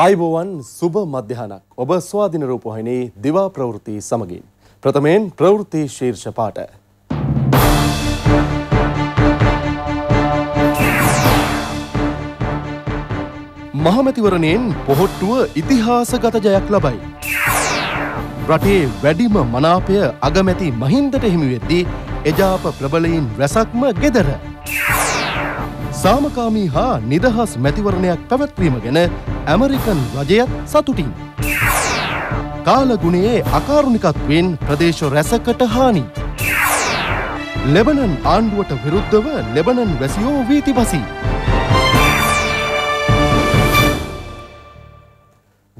අයිබෝවන් සුබ මධ්‍යහනක් ඔබ ස්වාධින රූපහිනේ දිවා ප්‍රවෘති සමගින්. ප්‍රථමයෙන් ප්‍රවෘති ශීර්ෂ පාට. මහමැතිවරණයෙන් පොහොට්ටුව ඉතිහාසගත ජයක් ලබයි. රටේ වැඩිම මනාපය අගමැති මහින්දට හිමිවෙද්දී එජාප ප්‍රබලයින් රැසක්ම ගෙදර. සාමකාමී හා නිදහස් මැතිවරණයක් පැවැත්වීම ගැන ඇමරිකන් රජයත් සතුටින්. කාලගුණයේ අකාරුණිකත්වෙන් ප්‍රදේශ රැසකට හානි. ලෙබනන් ආණ්ඩුවට විරුද්ධව ලෙබනන් වැසියෝ වීති බසී.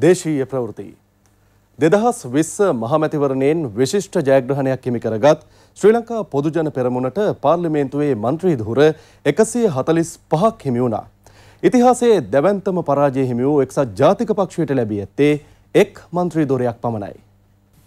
දේශීය ප්‍රවෘතියි. දෙදහස් විස්ස මහමැතිවරණයෙන් විශිෂ්ට ජයග්‍රහණයක් හිමි කරගත් ශ්‍රී ලංකා පොදුජන පෙරමුණට පාර්ලිමේන්තුවේ මන්ත්‍රී ධුර එකසිය හතලිස් පහක් හිමි වුණා. ඉතිහාසයේ දැවන්තම පරාජය හිමි වූ එක්සත් ජාතික පක්ෂයට ලැබී ඇත්තේ එක් මන්ත්‍රී දොරයක් පමණයි.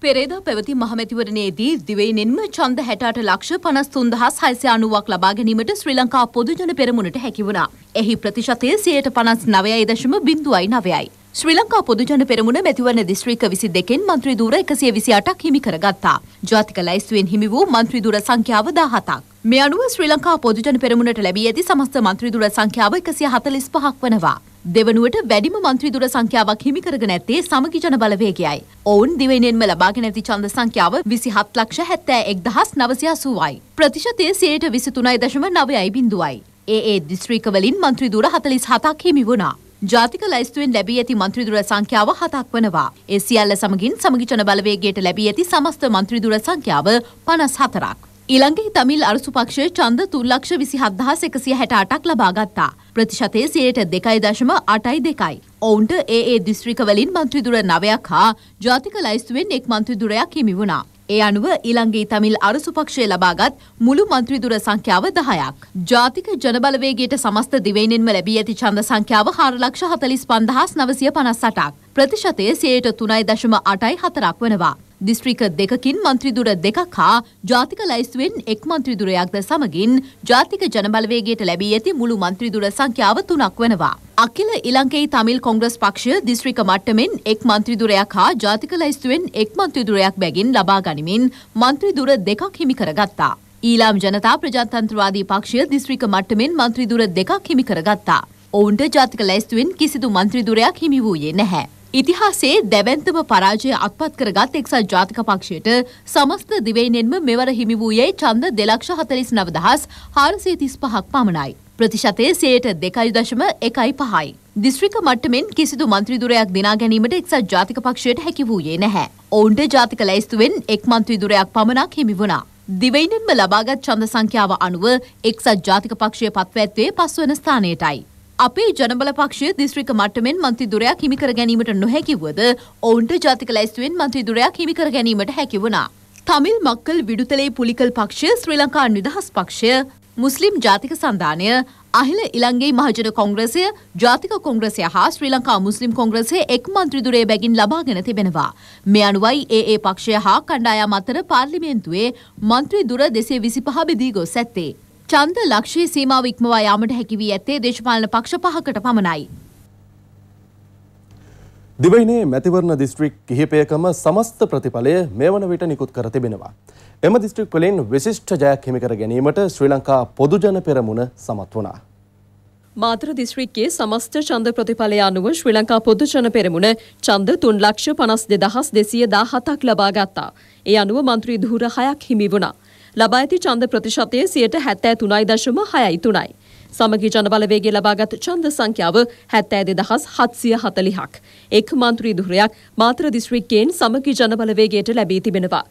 පෙරේදා පැවති මහමැතිවරණයේදී දිවයිනෙන්ම ඡන්ද 68ට ලක්ෂ 53690ක් ලබා ගැනීමට ශ්‍රී ලංකා පොදුජන පෙරමුණට හැකි වුණා. එහි ප්‍රතිශතය 59.09යි. ශ්‍රී ලංකා පොදුජන පෙරමුණ මැතිවරණ දිස්ත්‍රික්ක 22කින් മന്ത്രി ධූර 128ක් හිමි කරගත්තා. ජාතික ලැයිස්තුවෙන් හිමි වූ മന്ത്രി ධූර සංඛ්‍යාව 17ක්. මේ අනුව ශ්‍රී ලංකා පොදුජන පෙරමුණට ලැබී ඇති සමස්ත മന്ത്രി ධූර සංඛ්‍යාව 145ක් වනවා. දෙවනුවට වැඩිම മന്ത്രി ධූර සංඛ්‍යාවක් හිමි කරගෙන ඇත්තේ සමගි ජන බලවේගයයි. ඔවුන් දිවයිනෙන්ම ලබාගෙන ඇති ඡන්ද සංඛ්‍යාව 27,71,980යි. ප්‍රතිශතය 123.9යි. ඒ ඒ දිස්ත්‍රික්කවලින් മന്ത്രി ධූර 47ක් හිමි වුණා. ජාතික ලැයිස්තුවෙන් ලැබී ඇති මන්ත්‍රීදුර සංඛ්‍යාව හතක් වනවා. ඒ සියල්ල සමගින් සමගි ජන බලවේගයට ලැබී ඇති සමස්ත මන්ත්‍රීදුර සංඛ්‍යාව 54ක්. ඊළඟෙහි තමිල් අරසු පක්ෂයේ ඡන්ද 3 27168ක් ලබා ගත්තා. ප්‍රතිශතය 2.82යි. ඔවුන්ට ඒ ඒ දිස්ත්‍රික්කවලින් මන්ත්‍රීදුර 9ක් හා ජාතික ලැයිස්තුවෙන් එක් මන්ත්‍රීදුරයක් හිමි වුණා. ඒ අනුව ඊළංගේ තමිල් අරසු පක්ෂය ලබාගත් මුළු මන්ත්‍රීදුර සංඛ්‍යාව දහයක්. ජාතික ජනබලවේගේට සමස්ත දිවයිනෙන්ම ලැබී ඇති චන්ද සංඛ්‍යාව හාරලක්ෂ හතලිස් පන්දහස් නවසය පනස්සටක්. ප්‍රතිශතය සයට තුනයි දශම අටයි හතරක් වනවා. දිස්ත්‍රික දෙකකින් මන්ත්‍රීදුර දෙකක් හා ජාතික ලයිස්තුවෙන් එක් මන්ත්‍රීදුරයක්ද සමගින් ජාතික ජනබලවේගයට ලැබී ඇති මුළු මන්ත්‍රීදුර සංඛ්‍යාව තුනක් වෙනවා. අකිල ඉලංකෙයි තමිල් කොංග්‍රස් පක්ෂය දිස්ත්‍රික මට්ටමින් එක් මන්ත්‍රීදුරයක් හා ජාතික ලයිස්තුවෙන් එක් මන්ත්‍රීදුරයක් බැගින් ලබා ගනිමින් මන්ත්‍රීදුර දෙකක් හිමි කරගත්තා. ඊලාම් ජනතා ප්‍රජාතන්ත්‍රවාදී පක්ෂය දිස්ත්‍රික මට්ටමින් මන්ත්‍රීදුර දෙකක් හිමි කරගත්තා. ඔවුන්ට ජාතික ලැස්තුවෙන් කිසිදු මන්ත්‍රීදුරයක් හිමි වූයේ නැහැ. ඉතිහාසයේ දැවැන්තම පරාජය අත්පත් කරගත් එක්සත් ජාතික පක්ෂයට සමස්ත දිවයිනෙන්ම මෙවර හිමි වූයේ ඡන්ද දෙලක්ෂ හතලිස් නවදහස් හාරසිය තිස් පහක් පමණයි. ප්‍රතිශතය සයට දෙකයි දශම එකයි පහයි. දිස්ත්‍රික මට්ටමෙන් කිසිදු මන්ත්‍රීදුරයක් දිනා ගැනීමට එක්සත් ජාතික පක්ෂයට හැකි වූයේ නැහැ. ඔවුන්ට ජාතික ලැයිස්තුවෙන් එක් මන්ත්‍රීදුරයක් පමණක් හිමි වුණා. දිවයිනෙන්ම ලබාගත් ඡන්ද සංඛ්‍යාව අනුව එක්සත් ජාතික පක්ෂය පත්ව ඇත්තේ පස්වන ස්ථානයටයි. අපේ ජනබල පක්ෂය දිස්ත්‍රික මට්ටමෙන් මන්තිදුරයක් හිමිකර ගැනීමට නොහැකිවද ඔවුන්ට ජාතික ලැයිස්තුවෙන් මන්තිදුරයක් හිමිකර ගැනීමට හැකිවුණා. තමිල් මක්කල් විඩුතලේ පුලිකල් පක්ෂය ශ්‍රී ලංකා නිදහස් පක්ෂය මුස්ලිම් ජාතික සන්ධානය අහිල ඉලංගේ මහජන කොංග්‍රසය ජාතික කොංග්‍රසය හා ශ්‍රී ලංකා මුස්ලිම් කොංග්‍රසේ එක් මන්ත්‍රදුරේ බැගින් ලබාගෙන තිබෙනවා. මේ අනුවයි ඒ ඒ පක්ෂය හා කණ්ඩායම් අතර පාර්ලිමේන්තුවේ මන්ත්‍රී දුර දෙසේ විසි පහ බෙදී ගොස් ඇත්තේ. ඡන්ද ලක්ෂයේ සීමාව ඉක්මවා යාමට හැකි වී ඇත්තේ දේශපාලන පක්ෂ පහකට පමණයි. දිවයිනේ මැතිවරණ දිස්ත්‍රික් කිහිපයකම සමස්ත ප්‍රතිඵලය මේ වන විට නිකුත් කර තිබෙනවා. එම දිස්ත්‍රික් වලින් විශිෂ්ට ජයක් හිමිකර ගැනීමට ශ්‍රී ලංකා පොදුජන පෙරමුණ සමත් වුණා. මාතර දිස්ත්‍රික්කයේ සමස්ත ඡන්ද ප්‍රතිඵලය අනුව ශ්‍රී ලංකා පොදුජන පෙරමුණ ඡන්ද 3 ලක්ෂ 52 දහස් 217ක් ලබා ගත්තා. ඒ අනුව മന്ത്രി ධූර 6ක් හිමි වුණා. ලබා ඇති ඡන්ද ප්‍රතිශතය 73.63යි. සමගි ජනබලවේගය ලබාගත් ඡන්ද සංඛ්‍යාව 72740ක්. එක් മന്ത്രി ධුරයක් මාතර දිස්ත්‍රික්කයෙන් සමගි ජනබලවේගයට ලැබී තිබෙනවා.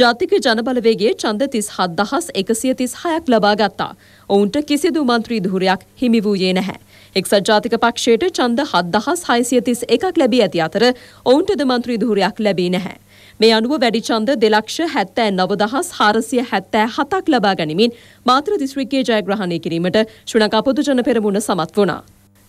ජාතික ජනබලවේගයේ ඡන්ද 37136ක් ලබා ගත්තා. ඔවුන්ට කිසිදු മന്ത്രി ධුරයක් හිමි වූයේ නැහැ. එක්සත් ජාතික පක්ෂයට ඡන්ද 7631ක් ලැබී ඇති අතර ඔවුන්ටද മന്ത്രി ධුරයක් ලැබී නැහැ. මේ අනුව වැඩිචන්ද දෙලක්ෂ හැත්තෑ නවදහස් හාරසිය හැත්තෑ හතක් ලබා ගැනීමින් මාත්‍ර දිස්ත්‍රික්කයේ ජයග්‍රහණය කිරීමට ශ්‍රී ලංකා පොදු ජන පෙරමුණ සමත් වුණා.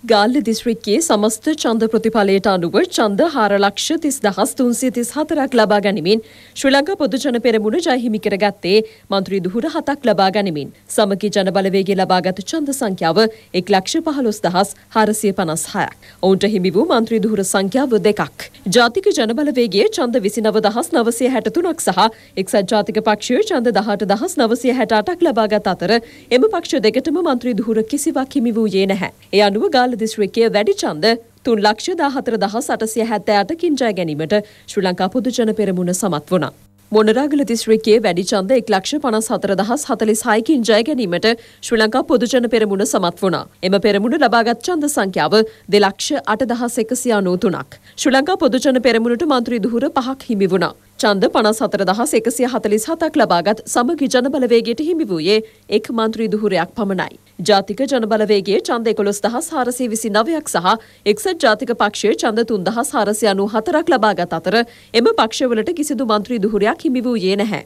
ගාල්ල දිස්ත්‍රික්කයේ සමස්ත ඡන්ද ප්‍රතිඵලයට අනුව ඡන්ද 4,30,334ක් ලබා ගනිමින් ශ්‍රී ලංකා පොදුජන පෙරමුණ ජයහිමි කරගත්තේ മന്ത്രി දුහුර 7ක් ලබා ගනිමින් සමගි ජනබලවේගය ලබාගත් ඡන්ද සංඛ්‍යාව 1,15,456ක්. ඔවුන්ට හිමි වූ മന്ത്രി දුහුර සංඛ්‍යාව දෙකක්. ජාතික ජනබලවේගයේ ඡන්ද 29,963ක් සහ එක්සත් ජාතික පක්ෂයේ ඡන්ද 18,968ක් ලබාගත් අතර එම පක්ෂ දෙකටම മന്ത്രി දුහුර කිසිවක් හිමි වූයේ නැහැ. ඒ අනුව ගාල්ල වඩාල දිස්ත්‍රික්කයේ වැඩි ඡන්ද තුන් ලක්ෂ දාහතර දහස් අටසිය හැත්තෑටකින් ජය ගැනීමට ශ්‍රී ලංකා පොදුජන පෙරමුණ සමත් වුණා. මොනරාගල දිස්ත්‍රික්කයේ වැඩි ඡන්ද 1,54,046කින් ජය ගැනීමට ශ්‍රී ලංකා පොදුජන පෙරමුණ සමත් වුණා. එම පෙරමුණ ලබාගත් ඡන්ද සංඛ්‍යාව 2,08,193ක්. ශ්‍රී ලංකා පොදුජන පෙරමුණට മന്ത്രി දුහුර පහක් හිමි වුණා. ඡන්ද 54147ක් ලබාගත් සමගි ජනබලවේගයට හිමි වූයේ එක් മന്ത്രി දුහුරයක් පමණයි. ජාතික ජනබලවේගයේ ඡන්ද 11429ක් සහ එක්සත් ජාතික පක්ෂයේ ඡන්ද 3494ක් ලබාගත් අතර එම පක්ෂවලට කිසිදු മന്ത്രി දුහුරයක් හිමි වූයේ නැහැ.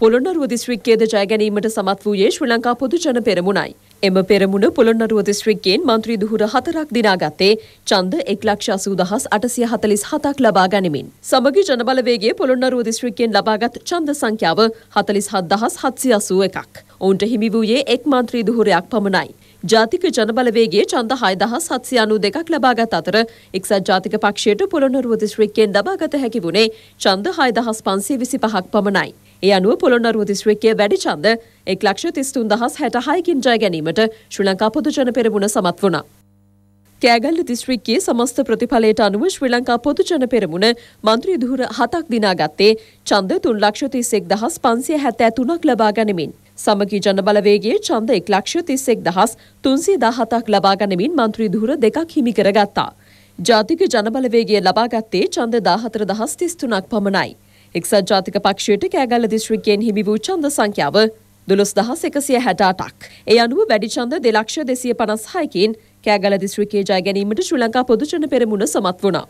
පොළොන්නරුව දිස්ත්‍රික්කයේද ජය ගැනීමට සමත් වූයේ ශ්‍රී ලංකා පොදු ජන පෙරමුණයි. එම පෙරමුණ පොළොන්නරුව දිස්ත්‍රික්කයෙන් මන්ත්‍රී දුහුර හතරක් දිනාගත්තේ ඡන්ද 180047ක් ලබා ගනිමින් සමගි ජනබලවේගයේ පොළොන්නරුව දිස්ත්‍රික්කයෙන් ලබාගත් ඡන්ද සංඛ්‍යාව 47781ක්. ඔවුන්ට හිමි වූයේ එක් මන්ත්‍රී දුහුරයක් පමණයි. ජාතික ජනබලවේගයේ ඡන්ද 6992ක් ලබාගත් අතර එක්සත් ජාතික පක්ෂයට පොළොන්නරුව දිස්ත්‍රික්කයෙන් ලබාගත හැකි වුණේ ඡන්ද 6525ක් පමණයි. ඒ අනුව පොළොන්නරුව දිස්ත්‍රික්කයේ වැඩි ඡන්ද 1,33,066කින් ජය ගැනීමට ශ්‍රී ලංකා පොදුජන පෙරමුණ සමත් වුණා. කෑගල්ල දිස්ත්‍රික්කයේ සමස්ත ප්‍රතිඵලයට අනුව ශ්‍රී ලංකා පොදුජන පෙරමුණ මන්ත්‍රී දුහුර 7ක් දිනාගත්තේ ඡන්ද 3,31,573ක් ලබා ගනිමින්. සමගී ජනබලවේගේ ඡන්ද 1,31,317ක් ලබා ගනිමින් මන්ත්‍රී දුහුර දෙකක් හිමි කරගත්තා. ජාතික ජනබලවේගය ලබාගත්තේ ඡන්ද 14033ක් පමණයි. එක්සත් ජාතික පක්ෂයට කෑගල්ල දිස්ත්‍රික්කයෙන් හිමි වූ ඡන්ද සංඛ්‍යාව දොළොස් දහස් එකසිය හැට අටක්. ඒ අනුව වැඩි ඡන්ද දෙලක්ෂ දෙසිය පනස් හයකින් කෑගල දිස්ත්‍රික්කයේ ජය ගැනීමට ශ්‍රී ලංකා පොදුජන පෙරමුණ සමත් වුණා.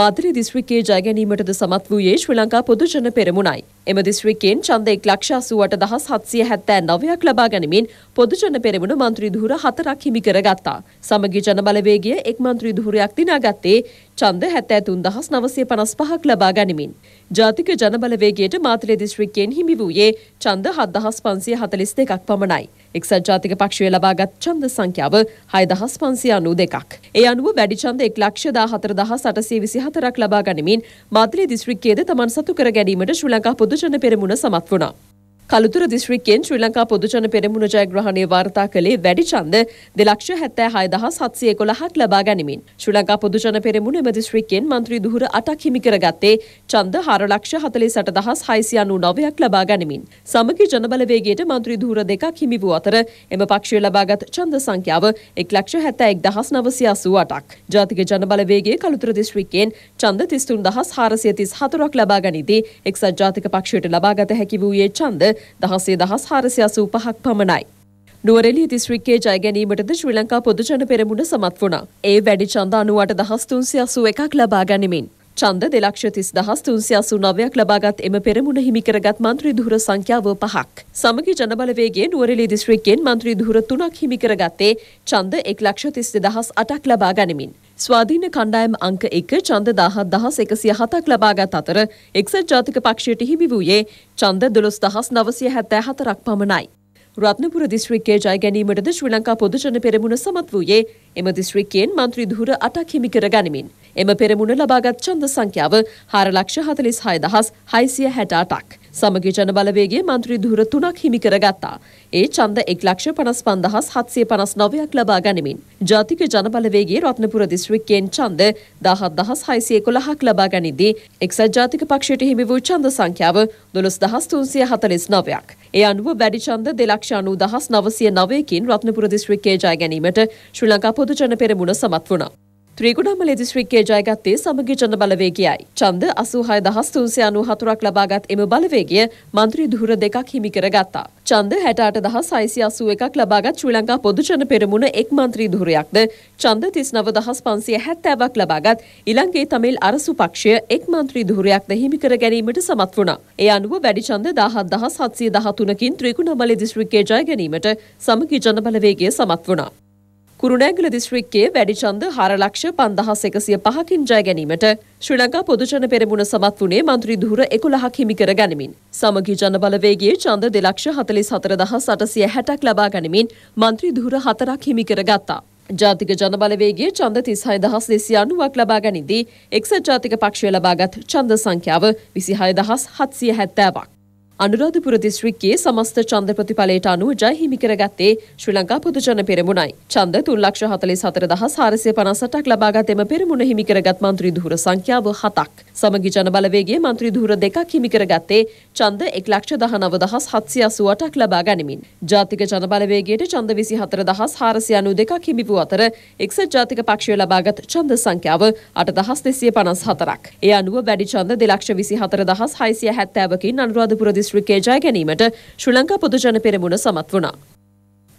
මාධ්‍ය දිස්ත්‍රික්කයේ ජය ගැනීමටද සමත් වූයේ ශ්‍රී ලංකා පොදුජන පෙරමුණයි. එම දිස්ත්‍රික්කයෙන් ඡන්ද 1,88,779ක් ලබා ගැනීමෙන් පොදුජන පෙරමුණ മന്ത്രി දුහුර හතරක් හිමි කරගත්තා. සමගි ජනබලවේගය එක් മന്ത്രി දුහුරයක් දිනාගත්තේ ඡන්ද 73955ක් ලබා ගැනීමෙන්. ජාතික ජනබලවේගයට මාතලේ දිස්ත්‍රික්කයෙන් හිමි වූයේ ඡන්ද 7542ක් පමණයි. එක්සත් ජාතික පක්ෂය ලබාගත් ඡන්ද සංඛ්‍යාව 6592ක්. ඒ අනුව වැඩි ඡන්ද 114824ක් ලබා ගනිමින් මාතලේ දිස්ත්‍රික්කයේද තමන් සතු කර ගැනීමට ශ්‍රී ලංකා පොදු නියෝජන පෙරමුණ සමත් වුණා. කළුතුර දිස්ත්‍රික්කයෙන් ශ්‍රී ලංකා පොදුජන පෙරමුණ ජයග්‍රහණය වාර්තා කළේ වැඩි ඡන්ද 2,76,711ක් ලබා ගනිමින් ශ්‍රී ලංකා පොදුජන පෙරමුණ එම දිස්ත්‍රික්කයෙන් മന്ത്രി දුහුර 8ක් හිමි කරගත්තේ ඡන්ද 4,48,699ක් ලබා ගනිමින් සමගි ජනබලවේගයට മന്ത്രി දුහුර දෙකක් හිමි වූ අතර එම පක්ෂය ලබාගත් ඡන්ද සංඛ්‍යාව 1,71,988ක් ජාතික ජනබලවේගයේ කළුතුර දිස්ත්‍රික්කයෙන් ඡන්ද 33,434ක් ලබා ගනිදී එක්සත් ජාතික පක්ෂයට ලබාගත හැකි වූයේ ඡන්ද දහසේ දහස් හාරසි අසූ පහක් පමණයි. නුවරෙලි දිස්ත්‍රික්කේ ජයගැනීමටද ශ්‍රී ලංකා පොදුජන පෙරමුණ සමත් වුණා. ඒ වැඩි චන්ද අනුවට දහස් තුන්සි අසූ එකක් ලබා ගනිමින්. චන්ද දෙලක්ෂ තිස් දහස් තුන්සි අසූ නවයක් ලබාගත් එම පෙරමුණ හිමිකරගත් මන්ත්‍රී දුහර සංඛ්‍යාව පහක්. සමගි ජනබලවේගේ නුවරෙලි දිස්ත්‍රික්කෙන් මන්ත්‍රී දුහර තුනක් හිමිකරගත්තේ චන්ද එක් ලක්ෂ තිස් දහස් අටක් ලබා ගනිමින්. ස්වාධීන කණ්ඩායම් අංක 1 ඡන්ද 17107ක් ලබාගත් අතර එක්සත් ජාතික පක්ෂයට හිමි වූයේ ඡන්ද 12974ක් පමණයි. රත්නපුර දිස්ත්‍රික්කයේ ජය ගැනීමටද ශ්‍රී ලංකා පොදුජන පෙරමුණ සමත් වූයේ එම දිස්ත්‍රික්කයෙන් මන්ත්‍රී දුහුර 8ක් හිමි කර ගනිමින් එම පෙරමුණ ලබාගත් ඡන්ද සංඛ්‍යාව 446668ක්. සමගි ජන බලවේගේ මන්ත්‍රී දුර තුනක් හිමිකර ගත්තා. ඒ චන්ද එක් ලක්ෂ පනස් පන්දහස් හත්සේ පනස් නොවයක් ලබා ගනිමින්. ජාතික ජනබලවේගේ රත්නපුර දිස්ත්‍රික්කයෙන් චන්ද දහත් දහස් හයිසිය කොළහක් ලබා ගනිදී එක්සත් ජාතික පක්ෂයට හිමි වූ චන්ද සංඛ්‍යාව දොළොස් දහස් තුන්සිය හතලිස් නවයක්. ඒ අනුව වැඩි චන්ද දෙලක්ෂ අනූ දහස් නවසිය නවයකින් රත්නපුර දිස්ත්‍රික්කේ ජය ගැනීමට ශ්‍රී ලංකා පොදු ජන පෙරමුණ සමත් වුණා. ත්‍රීගුණාමලේ දිස්ත්‍රික්කයේ ජයගත්තේ සමගි ජන බලවේගයයි. ඡන්ද 86394ක් ලබාගත් එම බලවේගය മന്ത്രി දුහුර දෙකක් හිමි කරගත්තා. ඡන්ද 68681ක් ලබාගත් ශ්‍රී ලංකා පොදු ජන පෙරමුණ එක් മന്ത്രി දුහුරයක්ද ඡන්ද 39570ක් ලබාගත් ඉලංගේ තමිල් අරසු පක්ෂය එක් മന്ത്രി දුහුරයක්ද හිමි කර ගැනීමට සමත් වුණා. ඒ අනුව වැඩි ඡන්ද 17713කින් ත්‍රිකුණාමලේ දිස්ත්‍රික්කයේ ජය ගැනීමට සමගි ජන බලවේගය සමත් වුණා. කුරුණෑගල දිස්ත්‍රික්කයේ වැඩි ඡන්ද 4,5,105 කින් ජය ගැනීමට ශ්‍රී ලංකා පොදුජන පෙරමුණ සමත් වුණේ മന്ത്രി දුහර 11ක් හිමි කර ගනිමින් සමගි ජන බලවේගයේ ඡන්ද 2,44,860ක් ලබා ගනිමින් മന്ത്രി දුහර 4ක් හිමි කරගත්තා. ජාතික ජන බලවේගයේ ඡන්ද 36290ක් ලබා ගනිද්දී එක්සත් ජාතික පක්ෂය ලබාගත් ඡන්ද සංඛ්‍යාව 26770ක්. අනුරාධපුර දිස්ත්‍රික්කයේ සමස්ත ඡන්ද ප්‍රතිඵලයට අනුව ජය හිමි කරගත්තේ ශ්‍රී ලංකා පොදුජන පෙරමුණයි. ඡන්ද 344458ක් ලබාගත් එම පෙරමුණ හිමි කරගත් മന്ത്രി දුහුර සංඛ්‍යාව 7ක්. සමගි ජන බලවේගයේ മന്ത്രി දුහුර දෙකක් හිමි කරගත්තේ ඡන්ද 119788ක් ලබා ගනිමින්. ජාතික ජන බලවේගයට ඡන්ද 24492ක් හිමි වූ අතර එක්සත් ජාතික පක්ෂය ලබාගත් ඡන්ද සංඛ්‍යාව 8254ක්. ඒ අනුව වැඩි ඡන්ද 224670කින් අනුරාධපුර දිස්ත්‍රික්කයේ දිස්ත්‍රික්කයේ ජය ගැනීමට ශ්‍රී ලංකා පොදුජන පෙරමුණ සමත් වුණා.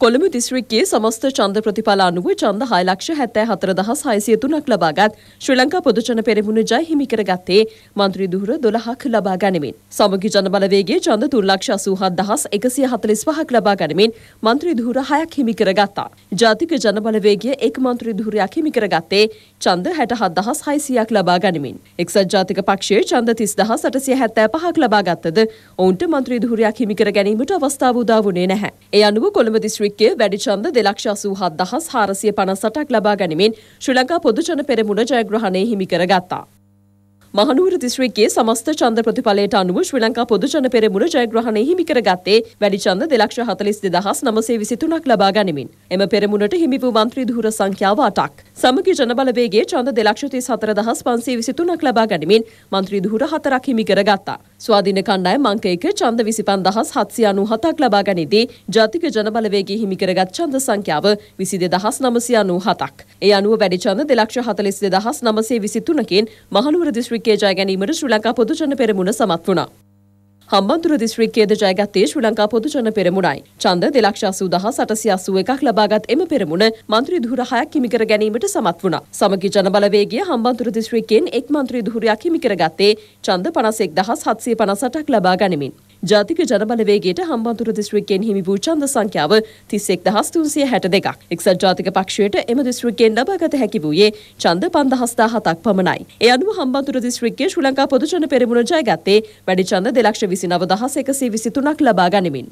කොළඹ දිස්ත්‍රික්කයේ සමස්ත ඡන්ද ප්‍රතිඵල අනුව ඡන්ද 6,74,603ක් ලබාගත් ශ්‍රී ලංකා පොදුජන පෙරමුණ ජය හිමි කරගත්තේ മന്ത്രി දුහුර 12ක් ලබා ගනිමින් සමගි ජන බලවේගයේ ඡන්ද 3,87,145ක් ලබා ගනිමින් മന്ത്രി දුහුර 6ක් හිමි කරගත්තා. ජාතික ජන බලවේගයේ එක් മന്ത്രി දුහුරයක් හිමි කරගත්තේ ඡන්ද 67,600ක් ලබා ගනිමින්. එක්සත් ජාතික පක්ෂයේ ඡන්ද 30,875ක් ලබා ගත්තද ඔවුන්ට മന്ത്രി දුහුරයක් හිමි කර ගැනීමට අවස්ථාව උදා වුණේ නැහැ. ඒ අනුව කොළඹ දිස්ත්‍රික්කයේ නායකත්වය වැඩිචන්ද දෙලක්ෂ අසූහත් දහස් හාරසිය පනසටක් ලබා ගැනීමෙන් ශ්‍රී ලංකා පොදුජන පෙරමුණ ජයග්‍රහණය හිමිකර ගත්තා. මහනුවර දිස්ත්‍රික්කයේ සමස්ත ඡන්ද ප්‍රතිඵලයට අනුව ශ්‍රී ලංකා පොදුජන පෙරමුණ ජයග්‍රහණය හිමිකර ගත්තේ වැඩිචන්ද දෙලක්ෂ හතලිස් දෙදහස් නමසේ විසි තුනක් ලබා ගනිමින් එම පෙරමුණට හිමි වූ මන්ත්‍රී දුහර සංඛ්‍යාව අටක්. සමග ජනබලවේගේ චන්ද දෙලක්ෂතිස් හතරදහස් පන්සේ විසිතුනක් ලබා ගැනීමෙන් මන්ත්‍රී දුහර හතරක් හිමි කරගත්තා. ස්වාධීන කණ්ඩායම් අංකයක චන්ද විසිපන් දහස් හත්සිය අනු හතක් ලබා ගනිදී ජාතික ජනබලවේගේ හිමි කරගත් චන්ද සංඛ්‍යාව විසිද දහස් නමසය අනු හතක්. ඒ අනුව වැඩි චන්ද දෙලක්ෂ හතලිස් දෙදහස් නමසේ විසිතුනකින් මහනුවර දිස්ත්‍රික්කේ ජය ගැනීමට ශ්‍රී ලංකා පොදු ජන පෙරමුණ සමත් වුණා. හම්බන්දුර දිස්ත්‍රික්කයේද ජයගත්තේ ශ්‍රී ලංකා පොදුජන පෙරමුණයි. ඡන්ද 280881ක් ලබාගත් එම පෙරමුණ മന്ത്രി දුහුර 6ක් හිමි කර ගැනීමට සමත් වුණා. සමගි ජනබලවේගය හම්බන්තොට දිස්ත්‍රික්කයෙන් එක් മന്ത്രി දුහුරයක් හිමි කරගත්තේ ඡන්ද 51758ක් ලබා ගනිමින්. ජාතික ජනබලවේගේට හම්බන්තුර දිස්ත්‍රික්කයෙන් හිමි වූ ඡන්ද සංඛ්‍යාව 31362ක්. එක්සත් ජාතික පක්ෂයට එම දිස්ත්‍රික්කයෙන් ලබාගත හැකි වූයේ ඡන්ද 5017ක් පමණයි. ඒ අනුව හම්බන්තුර දිස්ත්‍රික්කයේ ශ්‍රී ලංකා පොදු ජන පෙරමුණ ජයගත්තේ වැඩි ඡන්ද 229123ක් ලබා ගනිමින්.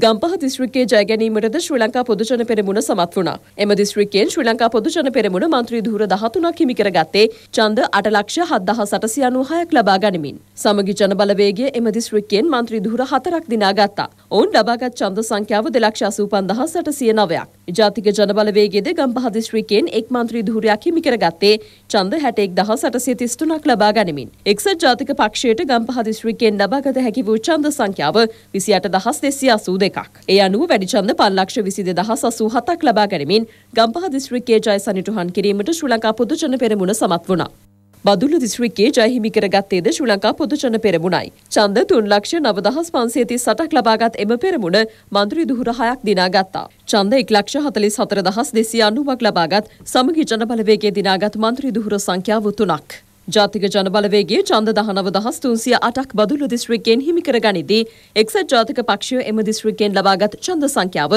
ගම්පහ දිස්ත්‍රික්කයේ ජයගැනීමටද ශ්‍රී ලංකා පොදුජන පෙරමුණ සමත් වුණා. එම දිස්ත්‍රික්කයෙන් ශ්‍රී ලංකා පොදුජන පෙරමුණ මන්ත්‍රී ධූර 13ක් හිමි කරගත්තේ ඡන්ද 8,07,896ක් ලබා ගනිමින්. සමගි ජනබලවේගය එම දිස්ත්‍රික්කයෙන් මන්ත්‍රී ධූර 4ක් දිනාගත්තා. ඔවුන් ලබාගත් ඡන්ද සංඛ්‍යාව 2,85,809ක්. ජාතික ජනබලවේගේද ගම්පහ දිස්ත්‍රික්කයෙන් එක් මන්ත්‍රී ධූරයක් හිමිකර ගත්තේ ඡන්ද 61833ක් ලබා ගනිමින් එක්සත් ජාතික පක්ෂයට ගම්පහ දිස්ත්‍රික්කයෙන් ලබාගත හැකි වූ ඡන්ද සංඛ්‍යාව 28282ක්. ඒ අනුව වැඩි ඡන්ද 582087ක් ලබා ගනිමින් ගම්පහ දිස්ත්‍රික්කයේ ජය සනිටුහන් කිරීමට ශ්‍රී ලංකා පොදු ජන පෙරමුණ සමත් වුණා. බදුල්ල දිස්ත්‍රික්කයේ ජයහිමි කරගත්තේද ශ්‍රී ලංකා පොදුජන පෙරමුණයි. ඡන්ද 3,9538ක් ලබාගත් එම පෙරමුණ මන්ත්‍රී දුහුර 6ක් දිනාගත්තා. ඡන්ද 1,44,290ක් ලබාගත් සමගි ජනබලවේගයේ දිනාගත් මන්ත්‍රී දුහුර සංඛ්‍යාව 3ක්. ජාතික ජනබලවේගයේ ඡන්ද 19308ක් බදුල්ල දිස්ත්‍රික්කයෙන් හිමි කරගනිදී එක්සත් ජාතික පක්ෂය එම දිස්ත්‍රික්කයෙන් ලබාගත් ඡන්ද සංඛ්‍යාව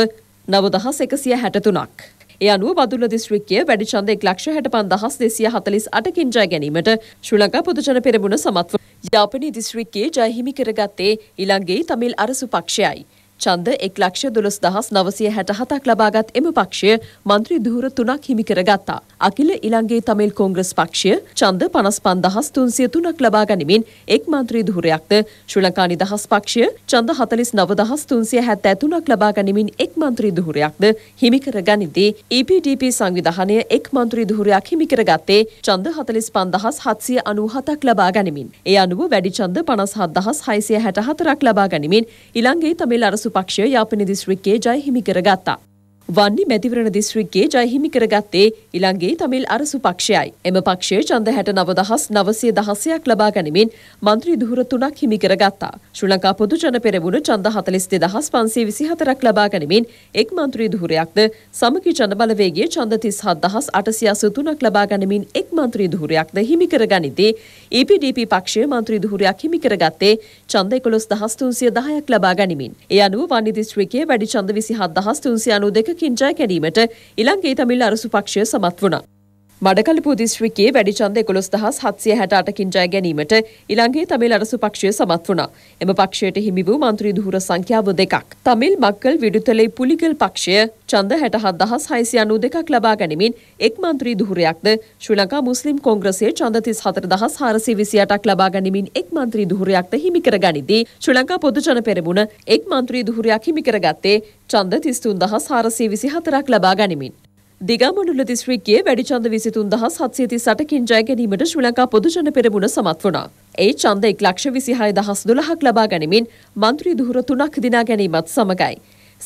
9163ක්. ඒ අනුව බදුල්ල දිස්ත්‍රික්කයේ වැඩි ඡන්ද 1,65,248කින් ජය ගැනීමට ශ්‍රී ලංකා පොදුජන පෙරමුණ සමත්ව යාපනයේ දිස්ත්‍රික්කයේ ජයහිමි කරගත්තේ ඊළඟේ තමිල් අරසු පක්ෂයයි. ඡන්ද එක් ලක්ෂ දොළොස් දහස් නවසය හැට හතක් ලබාගත් එම පක්ෂය මන්ත්‍රී දුහර තුනක් හිමිකර ගත්තා. අකිල ඉලංගේ තමිල් කොංග්‍රස් පක්ෂය ඡන්ද පනස් පන්දහස් තුන්සිය තුනක් ලබා ගනිමින් එක් මන්ත්‍රී දුහරයක්ද ශ්‍රී ලංකා නිදහස් පක්ෂය ඡන්ද හතලිස් නවදහස් තුන්සිය හැත්තෑ තුනක් ලබා ගනිමින් එක් මන්ත්‍රී දුහරයක්ද හිමිකර ගනිද්දී EPDP සංවිධානය එක් මන්ත්‍රී දුහරයක් හිමිකර ගත්තේ ඡන්ද හතලිස් පන්දහස් හත්සිය අනූ හතක් ලබා ගනිමින්. ඒ අනුව වැඩි ඡන්ද පනස් හත්දහස් හයිසිය හැට හතරක් ලබා ගනිමින් ඉලංගේ තමිල් අරස සුපක්ෂය යාපනි දිස්ත්‍රික්කයේ ජය හිමි කරගත්තා. වන්නේ මැතිවරණ දිස්ත්‍රික්කයේ ජයහිමි කරගත්තේ ඉලංගේ තමිල් අරසු පක්ෂයයි. එම පක්ෂය ඡන්ද 69900 නවසය දහසයක් ලබා ගනිමින් മന്ത്രി දුහුර තුනක් හිමි කරගත්තා. ශ්‍රී ලංකා පොදු ජන පෙරමුණ ඡන්ද 42524ක් ලබා ගනිමින් එක් മന്ത്രി දුහුරයක්ද සමගි ජන බලවේගයේ ඡන්ද 37883ක් ලබා ගනිමින් එක් മന്ത്രി දුහුරයක්ද හිමි කරගනිදී EPDP පක්ෂය മന്ത്രി දුහුරයක් හිමි කරගත්තේ ඡන්ද 11310ක් ලබා ගනිමින්. ඒ අනුව වන්නේ දිස්ත්‍රික්කයේ වැඩි ඡන්ද 27392 කින්ජය කැරීමට ඉලංගේ තමිල් අරසු පක්ෂය සමත් වුණා. මඩකලපු දිස්ශ්‍රිකයේ වැඩිචන්ද එකොළොස් දහස් හත්සිය හැට අටකින් ජය ගැනීමට ඉළංගේ තමිල් අරසු පක්ෂය සමත් වුණා. එම පක්ෂයට හිමි වූ මන්ත්‍රී දුහර සංඛ්‍යාව දෙකක්. තමිල් මක්කල් විඩුතලේ පුලිගල් පක්ෂය චන්ද හැටහත් දහස් හයිසි අනූ දෙකක් ලබා ගැනීමින් එක් මන්ත්‍රී දුහරයක්ද ශ්‍රී ලංකා මුස්ලිම් කොංග්‍රසය චන්දතිස් හතර දහස් හාරසි විසියටක් ලබා ගනිමින් එක් මන්ත්‍රී දුහරයක්ද හිමිකර ගනිදී ශ්‍රී ලංකා පොදුජන පෙරමුණ එක් මන්ත්‍රී දුහරයක් හිමිකරගත්තේ චන්ද තිස්තුන් දහස් හාරසී විසි හතරක් ලබා ගනිමින්. දිගමනුල දිස්ත්‍රික්කයේ වැඩි ඡන්ද 23738කින් ජය ගැනීමට ශ්‍රී ලංකා පොදුජන පෙරමුණ සමත් වුණා. ඒ ඡන්ද 126012ක් ලබා ගනිමින් മന്ത്രി දුහුර තුනක් දිනා ගැනීමත් සමගයි.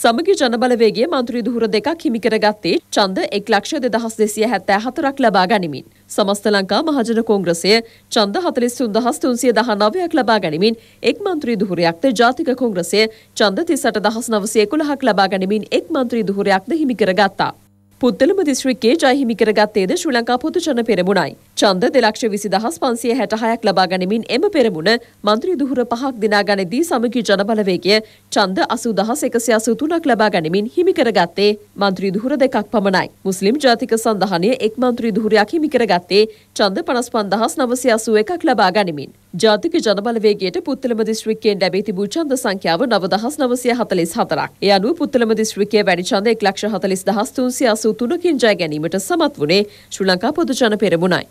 සමගි ජනබලවේගේ මන්ත්‍රී දුහුර දෙකක් හිමිකරගත්තේ චන්ද එක් ලක්ෂ දෙදහස් දෙසිය හැත්තෑ හතරක් ලබා ගනිමින්. සමස්ත ලංකා මහජන කෝංග්‍රසය චන්ද හතලිස්තුන් දහස් තුන්සිය දහ නවයක් ලබා ගනිමින් එක් මන්ත්‍රී දුහුරයක්ද ජාතික කෝංග්‍රසය චන්ද තිසට දහස් නවසය කුළහක් ලබා ගනිමින් එක් මන්ත්‍රී දුහුරයක්ද හිමිකරගත්තා. පුද්දලම දිස්ත්‍රික්කයේ ජයහිමි කරගත්තේද ශ්‍රී ලංකා පොදු ජන පෙරමුණයි. චන්ද දෙලක්ෂ විසි දහස් පන්සිය හැටහයක් ලබා ගනිමින් එම පෙරමුණ මන්ත්‍රී දුහර පහක් දිනාගනිදී සමගී ජනබලවේගය චන්ද අසු දහස් එකසි අසු තුනක් ලබා ගනිමින් හිමිකරගත්තේ මන්ත්‍රී දුහර දෙකක් පමණයි. මුස්ලිම් ජාතික සඳහනය එක් මන්ත්‍රී දුහරයක් හිමිකරගත්තේ චන්ද පනස් පන්දහස් නවසි අසු එකක් ලබා ගනිමින්. ජාතික ජනබලවේගේට පුත්තලම දිස්ත්‍රික්කයෙන් ලැබී තිබූ ඡන්ද සංඛ්‍යාව 9944ක්. ඒ අනුව පුත්තලම දිස්ත්‍රික්කයේ වැඩි ඡන්ද 140383කින් ජය ගැනීමට සමත් වුණේ ශ්‍රී ලංකා පොදු ජන පෙරමුණයි.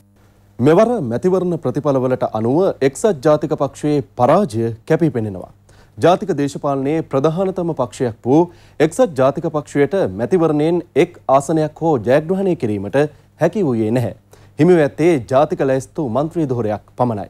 මෙවර මැතිවරණ ප්‍රතිඵලවලට අනුව එක්සත් ජාතික පක්ෂයේ පරාජය කැපී පෙනෙනවා. ජාතික දේශපාලනයේ ප්‍රධානතම පක්ෂයක් වූ එක්සත් ජාතික පක්ෂයට මැතිවරණයෙන් එක් ආසනයක් හෝ ජයග්‍රහණය කිරීමට හැකි වූයේ නැහැ. හිමිව ඇත්තේ ජාතික ලැයිස්තු මන්ත්‍රී දොරයක් පමණයි.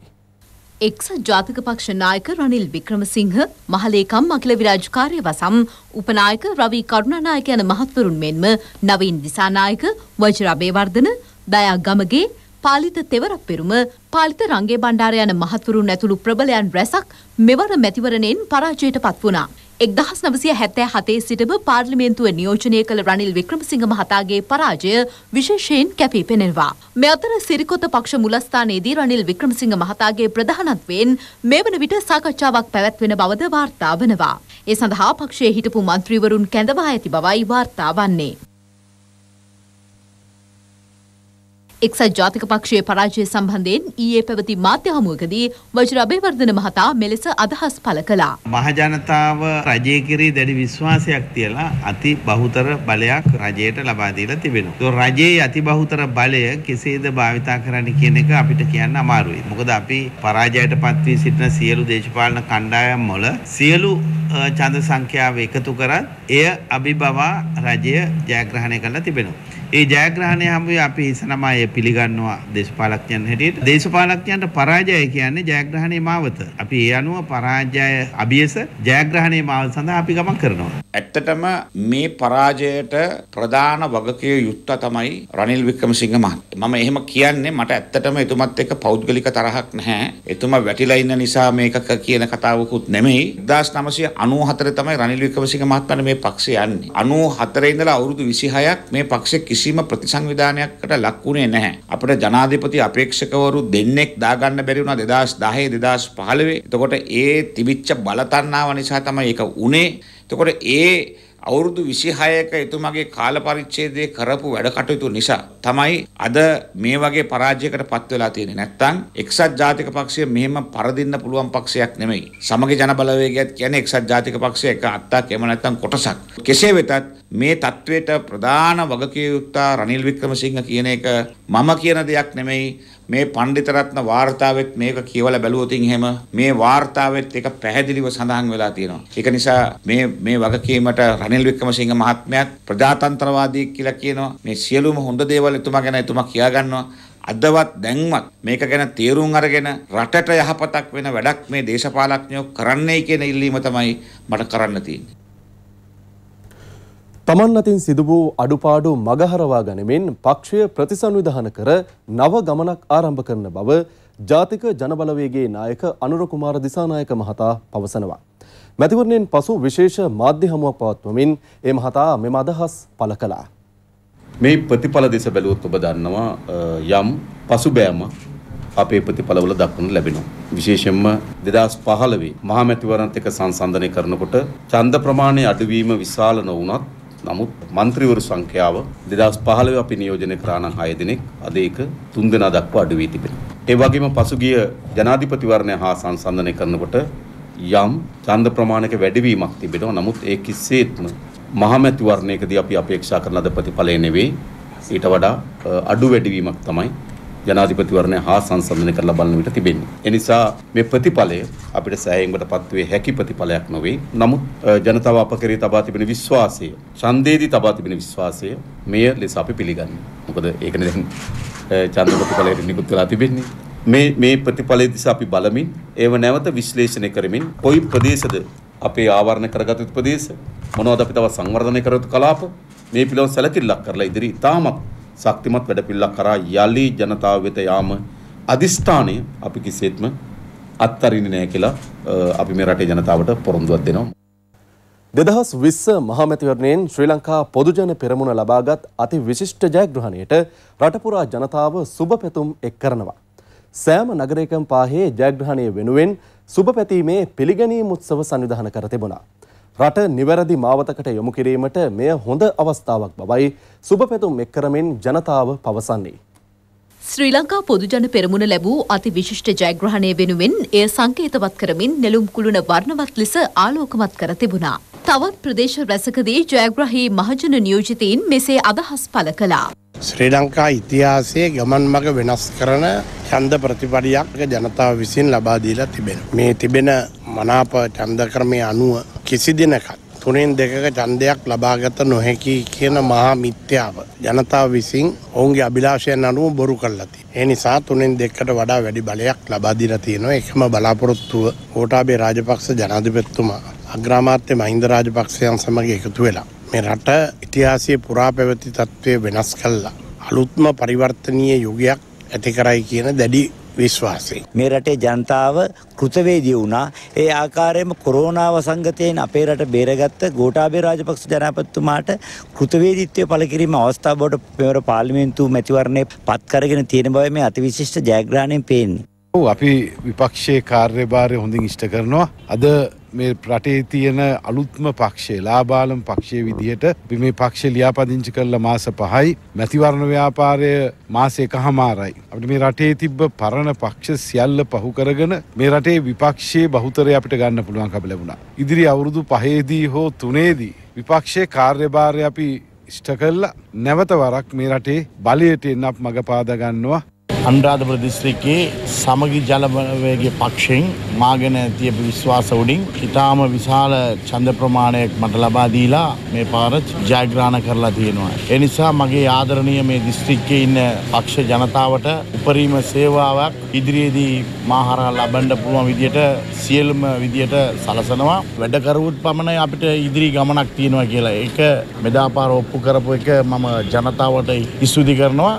එක්සත් ජාතික පක්ෂ නායක රනිල් වික්‍රමසිංහ මහලේකම් අකිල විරාජකාරය වසම් උපනායක රවී කරුණනායක යන මහත්වරුන් මෙන්ම නවීන් දිසානායක වජරාබේවර්ධන දයා ගමගේ පාලිත තෙවරක් පෙරුම පාලිත රංගේ බණ්ඩාර යන මහත්වරුන් ඇතුළු ප්‍රබලයන් රැසක් මෙවර මැතිවරණයෙන් පරාජයට පත් වුණා. එක්දහස් නවසිය හැත්තෑ හතේ සිටම පාර්ලිමේන්තුව නියෝජනය කළ රනිල් වික්‍රමසිංහ මහතාගේ පරාජය විශේෂයෙන් කැපී පෙනෙනවා. මෙ අතර සිරිකොත පක්ෂ මුලස්ථානයේදී රනිල් වික්‍රමසිංහ මහතාගේ ප්‍රධානත්වයෙන් මේ වන විට සාකච්ඡාවක් පැවැත්වෙන බවද වාර්තා වනවා. ඒ සඳහා පක්ෂයේ හිටපු මන්ත්‍රීවරුන් කැඳවා ඇති බවයි වාර්තා වන්නේ. එක්සත් ජාතික පක්ෂයේ පරාජය සම්බන්ධයෙන් ඊයේ පැවති මාධ්‍ය හමුවකදී වජිර අබේවර්ධන මහතා මෙලෙස අදහස් පළ කළා. මහජනතාව රජය කෙරේ දැඩි විශ්වාසයක් තියලා අති බහුතර බලයක් රජයට ලබා දීලා තිබෙනවා. රජයේ අති බහුතර බලය කෙසේද භාවිතා කරන්න කියන එක අපිට කියන්න අමාරුයි. මොකද අපි පරාජයට පත් වී සිටින සියලු දේශපාලන කණ්ඩායම් වල සියලු ඡන්ද සංඛ්‍යාව එකතු කරත් එය අභිබවා රජය ජයග්‍රහණය කළා තිබෙනවා. ඒ ජයග්‍රහණය හැමුවේ අපි සනමාය පිළිගන්නවා දේශපාලඥයන් හැටියට. දේශපාලඥයන්ට පරාජය කියන්නේ ජයග්‍රහණයේ මාවත. අපි ඒ අනුව පරාජය අභියස ජයග්‍රහණයේ මාවත සඳහා අපි ගමන් කරනවා. ඇත්තටම මේ පරාජයට ප්‍රධාන වගකිය යුත්ත තමයි රනිල් වික්‍රමසිංහ මහත්මයා. මම එහෙම කියන්නේ මට ඇත්තටම එතුමත් එක්ක පෞද්ගලික තරහක් නැහැ. එතුමා වැටිලා ඉන්න නිසා මේකක කියන කතාවකුත් නෙමෙයි. 1994 තමයි රනිල් වික්‍රමසිංහ මහත්මයා මේ පක්ෂේ යන්නේ. 94 ඉඳලා අවුරුදු 26ක් මේ පක්ෂේ කිසිම ප්‍රතිසංවිධානයකට ලක් වුණේ නැහැ. අපිට ජනාධිපති අපේක්ෂකවරු දෙන්නෙක් දාගන්න බැරි වුණා 2010 2015. එතකොට ඒ තිබිච්ච බලතණ්ණාව නිසා තමයි ඒක උනේ. එතකොට ඒ අවුරුදු 26ක එතුමාගේ කාල පරිච්ඡේදයේ කරපු වැඩ කටයුතු නිසා තමයි අද මේ වගේ පරාජයකට පත් වෙලා තියෙන්නේ. නැත්තම් එක්සත් ජාතික පක්ෂය මෙහෙම පරදින්න පුළුවන් පක්ෂයක් නෙමෙයි. සමගි ජන බලවේගයත් කියන්නේ එක්සත් ජාතික පක්ෂය එක අත්තක් එම නැත්තම් කොටසක්. කෙසේ වෙතත් මේ தത്വයට ප්‍රධාන වගකීම් යුක්තා රනිල් වික්‍රමසිංහ කියන එක මම කියන දෙයක් නෙමෙයි මේ පණ්ඩිතරත්න වාර්තාවෙත් මේක කියවලා බැලුවොත් එහෙම මේ වාර්තාවෙත් ඒක පැහැදිලිව සඳහන් වෙලා තියෙනවා. ඒක නිසා මේ මේ වගකීමට රනිල් වික්‍රමසිංහ මහත්මයාත් ප්‍රජාතන්ත්‍රවාදී කියලා කියනවා. මේ සියලුම හොඳ දේවල් එතුමා ගැන එතුමා කියා ගන්නවා. අදවත් දැන්වත් මේක ගැන තීරුම් අරගෙන රටට යහපතක් වෙන වැඩක් මේ දේශපාලඥයෝ කරන්නයි කියන ඉල්ලීම තමයි මට කරන්න තියෙන්නේ. තමන් අතින් සිදු වූ අඩුපාඩු මගහරවා ගනිමින් පක්ෂය ප්‍රතිසංවිධාන කර නව ගමනක් ආරම්භ කරන බව ජාතික ජනබලවේගයේ නායක අනුර කුමාර දිසානායක මහතා පවසනවා. මැතිවරණයෙන් පසු විශේෂ මාධ්‍ය හමුවක් පවත්වමින් ඒ මහතා මෙම අදහස් පළ කළා. මේ ප්‍රතිඵල දෙස බැලුවොත් ඔබ දන්නවා යම් පසුබෑම අපේ ප්‍රතිඵලවල දක්වනු ලැබෙනවා. විශේෂයෙන්ම 2015 මහා මැතිවරණත් එක්ක සංසන්දනය කරනකොට ඡන්ද ප්‍රමාණය අඩුවීම විශාල නොවුනත් නමුත් මන්ත්‍රීවරු සංඛ්‍යාව 2015 අපි නියෝජනය කරා නම් 6 දිනක් අද ඒක 3 දෙනා දක්වා අඩු වී තිබෙනවා. ඒ වගේම පසුගිය ජනාධිපතිවරණය හා සංසන්දනය කරනකොට යම් ඡන්ද ප්‍රමාණයක වැඩිවීමක් තිබෙනවා. නමුත් ඒ කිසිසේත්ම මහමැතිවරණයකදී අපි අපේක්ෂා කරන ලද ප්‍රතිඵලය නෙවෙයි. ඊට වඩා අඩු වැඩිවීමක් තමයි ජනාධිපතිවරණය හා සංසන්දනය කරලා බලන විට තිබෙන්නේ. එනිසා මේ ප්‍රතිඵලය අපිට සෑහීමකට පත්වේ හැකි ප්‍රතිඵලයක් නොවේ. නමුත් ජනතාව අප කෙරේ තබා තිබෙන විශ්වාසය, ඡන්දේදී තබා තිබෙන විශ්වාසය මෙය ලෙස අපි පිළිගන්නේ. මොකද ඒකනේ දැන් ඡන්ද ප්‍රතිඵලයට නිකුත් වෙලා තිබෙන්නේ. මේ මේ ප්‍රතිඵලයේ දිසා අපි බලමින් ඒව නැවත විශ්ලේෂණය කරමින් කොයි ප්‍රදේශද අපේ ආවරණ කරගත යුතු ප්‍රදේශ මොනවද අපි තව සංවර්ධනය කර යුතු කලාප මේ පිළිබඳව සැලකිල්ලක් කරලා ඉදිරි ඉතාමත් ශක්තිමත් වැඩපිළිවෙලක් කරා යලි ජනතාව වෙත යාම අදිස්ථානය අපි කිසිසේත්ම අත්හරින්නේ නැහැ කියලා අපි මේ රටේ ජනතාවට පොරොන්දුවක් දෙනවා. 2020 මහමැතිවරණයෙන් ශ්‍රී ලංකා පොදුජන පෙරමුණ ලබාගත් අති විශිෂ්ට ජයග්‍රහණයට රටපුරා ජනතාව සුබ පැතුම් එක් කරනවා. සෑම නගරයකම පාහේ ජයග්‍රහණය වෙනුවෙන් සුබ පැතීමේ පිළිගැනීම් උත්සව සංවිධානය කර තිබුණා. රට නිවැරදි මාවතකට යොමු කිරීමට මෙය හොඳ අවස්ථාවක් බවයි සුභපැතුම් එක්කරමින් ජනතාව පවසන්නේ. ශ්‍රී ලංකා පොදුජන පෙරමුණ ලැබූ අති විශිෂ්ට ජයග්‍රහණය වෙනුවෙන් එය සංකේතවත් කරමින් නෙළුම් කුළුණ වර්ණවත් ලෙස ආලෝකමත් කර තිබුණා. තවත් ප්‍රදේශ රැසකදී ජයග්‍රහී මහජන නියෝජිතීන් මෙසේ අදහස් පළ කළා. ශ්‍රී ලංකා ඉතිහාසයේ ගමන් මඟ වෙනස් කරන ඡන්ද ප්‍රතිපඩයක් ජනතාව විසින් ලබා දීලා තිබෙනවා. මේ තිබෙන මනාප ඡන්ද ක්‍රමයේ අනුව කිසි දිනකත් තුනෙන් දෙකක ඡන්දයක් ලබාගත නොහැකි කියන මහා මිත්‍යාව ජනතාව විසින් ඔවුන්ගේ අභිලාෂයන් අනුව බොරු කරලා තියෙනවා. ඒ නිසා තුනෙන් දෙකකට වඩා වැඩි බලයක් ලබා දීලා තියෙනවා. එකම බලාපොරොත්තුව ගෝඨාභය රාජපක්ෂ ජනාධිපතිතුමා අග්‍රාමාත්‍ය මහින්ද රාජපක්ෂයන් සමග එකතු වෙලා මේ රට ඉතිහාසයේ පුරා පැවති තත්ත්වය වෙනස් කළා. අලුත්ම පරිවර්තනීය යුගයක් ඇති කරයි කියන දැඩි විශ්වාසයි. මේ රටේ ජනතාව කෘතවේදී වුණා. ඒ ආකාරයෙන්ම කොරෝනාව සංගතයෙන් අපේ රට බේරගත්ත ගෝඨාභය රාජපක්ෂ ජනාධිපතිතුමාට කෘතවේදීත්වය පළ කිරීම අවස්ථාව බවට මෙවර පාර්ලිමේන්තු මැතිවරණය පත් කරගෙන තියෙන බව මේ අතිවිශිෂ්ට ජයග්‍රහණයෙන් පේන්නේ. අපි විපක්ෂයේ කාර්යභාරය හොඳින් ඉෂ්ට කරනවා. අද මේ රටේ තියෙන අලුත්ම පක්ෂේ ලාබාලම් පක්ෂය විදිහට මේ පක්ෂ ලියාපදිංචි කරලා මාස පහයි මැතිවරණ ව්‍යාපාරය මාසයක හමාරයි. අපිට මේ රටේ තිබ්බ පරණ පක්ෂ සියල්ල පහු කරගෙන මේ රටේ විපක්ෂයේ බහුතරය අපිට ගන්න පුළුවන්කම ලැබුණා. ඉදිරි අවුරුදු පහේදී හෝ තුනේදී විපක්ෂයේ කාර්යභාරය අපි ඉෂ්ට කළා නැවත වරක් මේ රටේ බලයට එන්නක් මඟ පාදා ගන්නවා අන්රාධපුර දිස්ත්‍රික්කයේ සමගි ජලවේගේ පක්ෂයෙන් මාගෙන ඇති අපි විශ්වාස උඩින් ඉතාම විශාල ඡන්ද ප්‍රමාණයක් මට ලබා දීලා මේ පාර ජයග්‍රහණ කරලා තියෙනවා. ඒ නිසා මගේ ආදරණීය මේ දිස්ත්‍රික්කයේ ඉන්න පක්ෂ ජනතාවට උපරිම සේවාවක් ඉදිරියේදී මාහරා ලබන්න පුළුවන් විදියට සියලුම විදියට සලසනවා. වැඩ කරුවොත් පමණයි අපිට ඉදිරි ගමනක් තියෙනවා කියලා. ඒක මෙදාපාර ඔප්පු කරපු එක මම ජනතාවට ඉස්තුති කරනවා.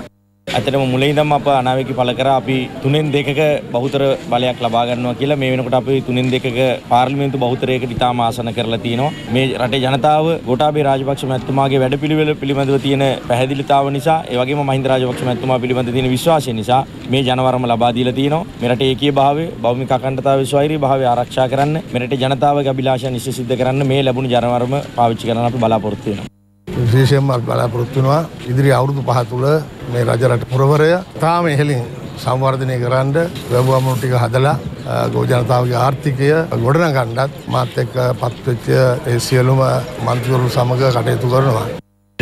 ඇතටම මුලයිදම් අප අනාවකි පල කර අපි තුනෙන් දෙකක බෞතර බලයක් ලබාගන්නවා කියලා මේ වෙනකට අපි තුනෙන් දෙකක පාර්ලිමේන්තු බෞතරයක ඉතා මාසන කරලා තියෙනවා මේ රටේ ජනතාව ගොටාබේ රාජපක්ෂ මැත්තුමාගේ වැඩපිළිවෙල පිළිබඳව තියෙන පැහැදිලිතාව නිසා ඒවගේම මහින්ද රාජපක්ෂ මැත්තුමා පිළිබඳ තියෙන විශ්වාසය නිසා මේ ජනවරම ලබා දීලා තියෙනවා මෙරට ඒකීය භාවය භෞමික අඛණ්ඩතාවය ස්වෛරී භාවය ආරක්ෂා කරන්න මෙරට ජනතාවගේ අභිලාෂයන් ඉෂ්ට සිද්ධ කරන්න මේ ලැබුණු ජනවරම පාවිච්චි කරන්න අපි බලාපොරොත්තු වෙනවා විශේෂයෙන්ම බලාපොරොත්තු වෙනවා ඉදිරි අවුරුදු පහ තුළ මේ රජරට පුරවරය තාම ඉහළින් සංවර්ධනය කරන්න වැැබුවමුණු ටික හදලා ගෝජනතාවගේ ආර්ථිකය ගොඩන ගණ්ඩත් මාත් එක්ක පත්වෙච්ච ඒ සියලුම මන්තිවරු සමඟ කටයුතු කරනවා.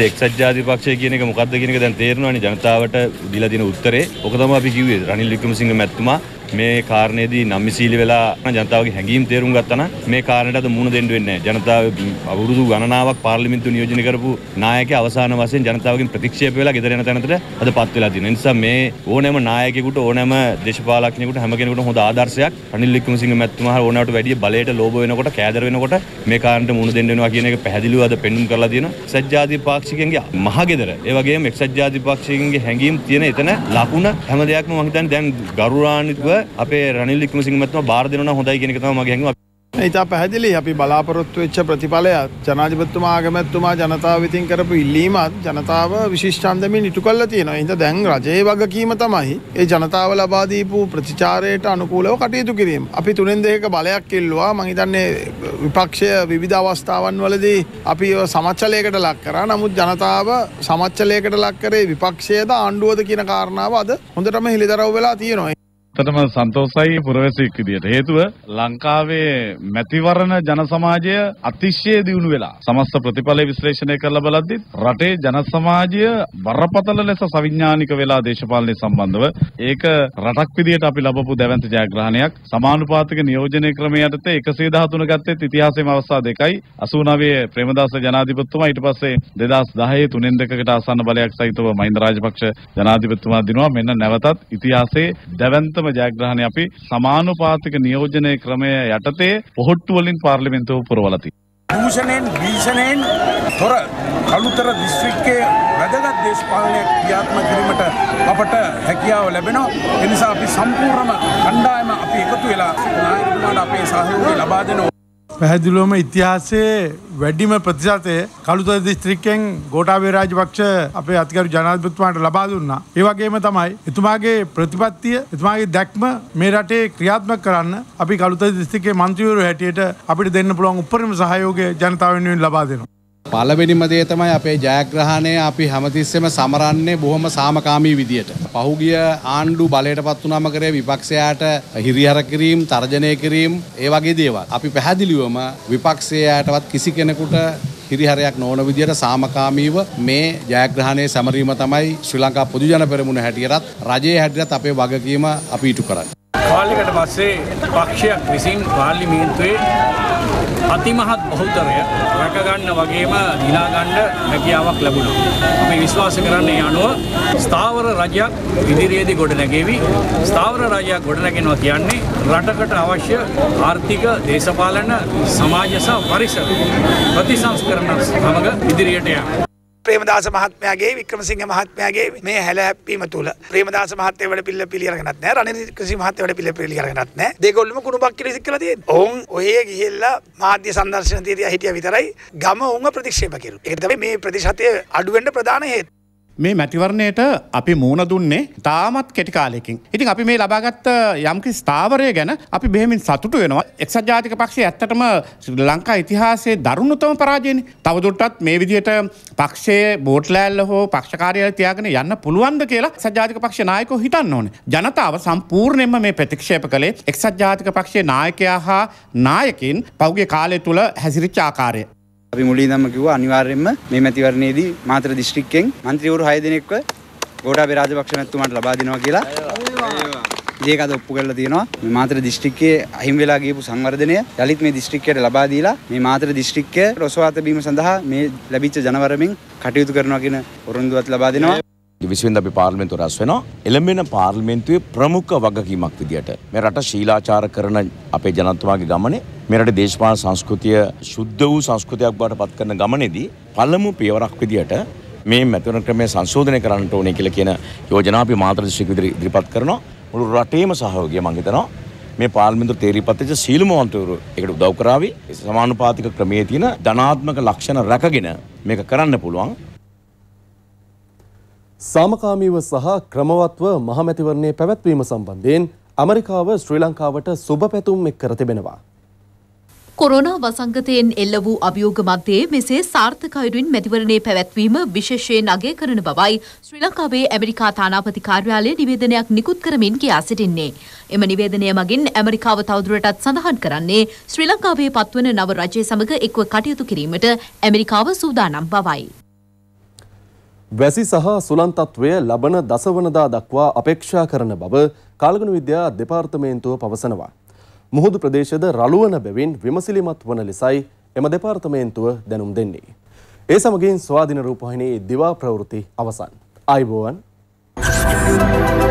එක්සත් ජාතිපක්ෂය කියන එක මොකක්ද කියන එක දැන් තේරෙනවානේ ජනතාවට දීලා දෙන උත්තරේ. ඔක තමයි අපි කිව්වේ රනිල් වික්‍රමසිංහ මැතිතුමා මේ කාරණයේදී නම්මිසීලි වෙලා ජනතාවගේ හැඟීම් තේරුම් ගත්තන මේ කාරණයට අද මුහුණ දෙන්න වෙන්නේ ජනතාව අවුරුදු ගණනාවක් පාර්ලිමේන්තු නියෝජනය කරපු නායකයා අවසාන වශයෙන් ජනතාවගෙන් ප්‍රතික්ෂේප වෙලා ගෙදර යන තැනට අද පත් වෙලා තියෙනවා. නිසා මේ ඕනෑම නායකයෙකුට ඕනෑම දේශපාලකයෙකුට හැම කෙනෙකුටම හොඳ ආදර්ශයක් අනිල් වික්‍රමසිංහ මැතිතුමා ඕනෑමට වැඩිය බලයට ලෝභ වෙනකොට කෑදර වෙනකොට මේ කාරණයට මුහුණ දෙන්න වෙනවා කියන එක පැහැදිලිව අද පෙන්වුම් කරලා තියෙනවා. සත්‍යාධිපාක්ෂිකයන්ගේ මහගෙදර ඒ වගේම එක්සත් ජාතිපාක්ෂිකයන්ගේ හැඟීම් තියෙන එතන ලකුණ හැම දෙයක්ම මම හිතන්නේ දැන් ගරුරාන්විතව අපේ රනිල් වික්‍රමසිංහතුමා බාර දෙනවා හොඳයි කියන එක තමයි මගේ හැඟීම. ඉතා පැහැදිලි අපි බලාපොරොත්තු වෙච්ච ප්‍රතිඵලය ජනාධිපතිතුමා ආගමැතිතුමා ජනතාව විතින් කරපු ඉල්ලීමත් ජනතාව විශිෂ්චන්දමින් ඉටු කළා තියෙනවා. හින්දා දැන් රජයේ වගකීම තමයි ඒ ජනතාව ලබා දීපු ප්‍රතිචාරයට අනුකූලව කටයුතු කිරීම. අපි තුනෙන් දෙකක බලයක් ඉල්ලුවා. මම හිතන්නේ විපක්ෂය විවිධ අවස්ථාවන් වලදී අපි සමච්චලයකට ලක් කරා. නමුත් ජනතාව සමච්චලයකට ලක් කරේ විපක්ෂයේද ආණ්ඩුවද කියන කාරණාව අද හොඳටම හෙළිදරව් වෙලා තියෙනවා. ඇත්තටම සන්තෝසයි පුරවැසියෙක් විදියට. හේතුව ලංකාවේ මැතිවරණ ජන සමාජය අතිශය දියුණු වෙලා. සමස්ත ප්‍රතිඵල විශ්ලේෂණය කරලා බලද්දි රටේ ජන සමාජය බරපතල ලෙස සවිඥානික වෙලා දේශපාලනය සම්බන්ධව ඒක රටක් විදියට අපි ලබපු දැවැන්ත ජයග්‍රහණයක්. සමානුපාතික නියෝජනය ක්‍රමය යටතේ 113 ගත්තෙත් ඉතිහාසයේම අවස්ථා දෙකයි. 89 ප්‍රේමදාස ජනාධිපතිතුමා ඊට පස්සේ 2010 තුනෙන් දෙකකට ආසන්න බලයක් සහිතව මහින්ද රාජපක්ෂ ජනාධිපතිතුමා දිනුවා. මෙන්න නැවතත් ඉතිහාසයේ දැවැන්තම සියලුම ජයග්‍රහණ අපි සමානුපාතික නියෝජනය ක්‍රමය යටතේ පොහොට්ටු වලින් පාර්ලිමේන්තුව පුරවලා තියෙනවා. දූෂණයෙන් බීෂණයෙන් තොර කළුතර දිස්ත්‍රික්කයේ වැදගත් දේශපාලනය ක්‍රියාත්මක කිරීමට අපට හැකියාව ලැබෙනවා. ඒ නිසා අපි සම්පූර්ණම කණ්ඩායම අපි එකතු වෙලා නායකතුමාට අපේ සහයෝගය ලබා දෙනවා. පැහැදිලුවම ඉතිහාසයේ වැඩිම ප්‍රතිශතය කළුතර දිස්ත්‍රික්කෙන් ගෝඨාභය රාජපක්ෂ අපේ අතිගරු ජනාධිපතිතුමාට ලබා දුන්නා. ඒ වගේම තමයි එතුමාගේ ප්‍රතිපත්තිය, එතුමාගේ දැක්ම මේ රටේ ක්‍රියාත්මක කරන්න අපි කළුතර දිස්ත්‍රික්කයේ മന്ത്രിවරු හැටියට අපිට දෙන්න පුළුවන් උපරිම සහයෝගය ජනතාව වෙනුවෙන් ලබා දෙනවා. පළවෙනිම දේ තමයි අපේ ජයග්‍රහණය අපි හැමතිස්සෙම සමරන්නේ බොහොම සාමකාමී විදියට. පහුගිය ආණ්ඩු බලයට පත් වුණාම කරේ විපක්ෂයට හිරිහර කිරීම, තර්ජනය කිරීම, ඒ වගේ දේවල්. අපි පැහැදිලිවම විපක්ෂයටවත් කිසි කෙනෙකුට හිරිහරයක් නොවන විදියට සාමකාමීව මේ ජයග්‍රහණය සැමරීම තමයි ශ්‍රී ලංකා පොදු ජන පෙරමුණ හැටියටත් රජයේ හැටියටත් අපේ වගකීම අපි ඉටු කරන්නේ. කාලයකට පස්සේ පක්ෂයක් විසින් පාර්ලිමේන්තුවේ අතිමහත් බහුතරය රැකගන්න වගේම දිලාගන්න හැකියාවක් ලැබුණා. අපි විශ්වාස කරන්නේ අනුව ස්ථාවර රජයක් ඉදිරියේදී ගොඩනැගේවි. ස්ථාවර රජයක් ගොඩනැගෙනවා කියන්නේ රටකට අවශ්‍ය ආර්ථික දේශපාලන සමාජ සහ පරිසර ප්‍රතිසංස්කරණ සමග ඉදිරියට යනවා. ප්‍රේමදාස මහත්මයාගේ වික්‍රමසිංහ මහත්මයාගේ මේ හැලහැප්පීම තුළ ප්‍රේමදාස මහත්තයා වැඩ පිළිල පිළිගන්නත් නැහැ රනිල් ක්‍රිසි මහත්තයා වැඩ පිළිල පිළිගන්නත් නැහැ දෙගොල්ලම කුණුබක් කියලා ඉස්සෙල්ලා තියෙන්නේ. ඔවුන් ඔයේ ගිහිල්ලා මාධ්‍ය සංදර්ශන තියදී හිටියා විතරයි ගම ඔවුන්ව ප්‍රතික්ෂේප කෙරුවා. ඒක තමයි මේ ප්‍රතිශතය අඩු වෙන්න ප්‍රධාන හේතුව. මේ මැතිවරණයට අපි මූුණ දුන්නේ තාමත් කෙටි කාලෙකින්. ඉතින් අපි මේ ලබාගත්ත යම්කි ස්ථාවරය ගැන අපි බෙහමින් සතුට වෙනවා එක්සත් ජාතික පක්ෂේ ඇත්තටම ලංකා ඉතිහාසේ දරුණුතම පරාජයෙන් තවදුරටත් මේ විදියට පක්ෂයේ බෝට්ලෑල්ල හෝ පක්ෂකාරය තියාගෙන යන්න පුළුවන්ද කියලා සජාතික පක්ෂ නායකෝ හිතන්න ඕන. ජනතාව සම්පූර්ණයෙන්ම මේ ප්‍රතික්ෂේප කළේ එක්සත් ජාතික පක්ෂේ නායකයා හා නායකින් පෞගේ කාලය තුළ හැසිරිච්චාකාරය. අපි මුලින්දම කිව්වා අනිවාර්යයෙන්ම මේ මැතිවරණයේදී මාතර දිස්ත්‍රික්කෙන් മന്ത്രിවරු 6 දෙනෙක්ව ගෝඨාභය රාජපක්ෂ මැතිතුමාට ලබා දෙනවා කියලා. ඒක අද ඔප්පු කරලා තියෙනවා. මේ මාතර දිස්ත්‍රික්කයේ අහිමි වෙලා ගියපු සංවර්ධනය යලිත් මේ දිස්ත්‍රික්කයට ලබා දීලා මේ මාතර දිස්ත්‍රික්කය රසවාත බීම සඳහා මේ ලැබිච්ච ජනවරමින් කටයුතු කරනවා කියන උරුන්දුවත් ලබා දෙනවා. විසිවෙන්ද අපි පාර්ලිමේන්තුව රැස් වෙනවා. එළඹෙන පාර්ලිමේන්තුවේ ප්‍රමුඛ වගකීමක් විදියට මේ රට ශීලාචාර කරන අපේ ජනතාවගේ ගමනේ මේ රටේ දේශපාලන සංස්කෘතිය සුද්ධ වූ සංස්කෘතියක් බවට පත් කරන ගමනේදී පළමු පියවරක් විදියට මේ මැතිවරණ ක්‍රමය සංශෝධනය කරන්නට ඕනේ කියලා කියන යෝජනාව අපි මාතර දිස්ත්‍රික්ක විදිහට ඉදිරිපත් කරනවා. මුළු රටේම සහයෝගය මම හිතනවා මේ පාර්ලිමේන්තු තේරීපත් වෙච්ච සීලමවන්තවරු ඒකට උදව් කරાવી සමානුපාතික ක්‍රමයේ තියෙන ධනාත්මක ලක්ෂණ රැකගෙන මේක කරන්න පුළුවන් සාමකාමීව සහ ක්‍රමවත්ව මහමැතිවරණය පැවැත්වීම සම්බන්ධයෙන් ඇමරිකාව ශ්‍රී ලංකාවට සුබ පැතුම් එක් කර තිබෙනවා. කොරෝනා වසංගතයෙන් එල්ල වූ අභියෝග මධ්‍යයේ මෙසේ සාර්ථකයිරුවෙන් මැතිවරණේ පැවැත්වීම විශේෂයෙන් අගය කරන බවයි ශ්‍රී ලංකාවේ ඇමරිකා තානාපති කාර්යාලය නිවේදනයක් නිකුත් කරමින් කියා සිටින්නේ. එම නිවේදනය මගින් ඇමරිකාව තවදුරටත් සඳහන් කරන්නේ ශ්‍රී ලංකාවේ පත්වන නව රජය සමඟ එක්ව කටයුතු කිරීමට ඇමරිකාව සූදානම් බවයි. වැසි සහ සුලන්තත්වය ලබන දසවනදා දක්වා අපේක්ෂා කරන බව කාලගුණ විද්‍යා දෙපාර්තමේන්තුව පවසනවා. මුහුදු ප්‍රදේශද රළුවන බැවින් විමසිලිමත් වන ලෙසයි එම දෙපාර්තමේන්තුව දැනුම් දෙන්නේ. ඒ සමගින් ස්වාධින රූපහිනී දිවා ප්‍රවෘති අවසන්. අයිබෝවන්. Thank you.